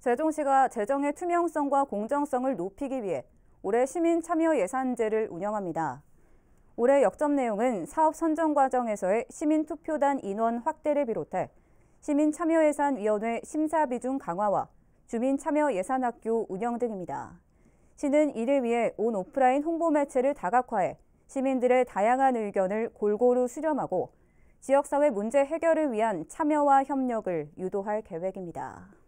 세종시가 재정의 투명성과 공정성을 높이기 위해 올해 시민 참여 예산제를 운영합니다. 올해 역점 내용은 사업 선정 과정에서의 시민 투표단 인원 확대를 비롯해 시민 참여 예산 위원회 심사 비중 강화와 주민 참여 예산 학교 운영 등입니다. 시는 이를 위해 온 오프라인 홍보 매체를 다각화해 시민들의 다양한 의견을 골고루 수렴하고 지역사회 문제 해결을 위한 참여와 협력을 유도할 계획입니다.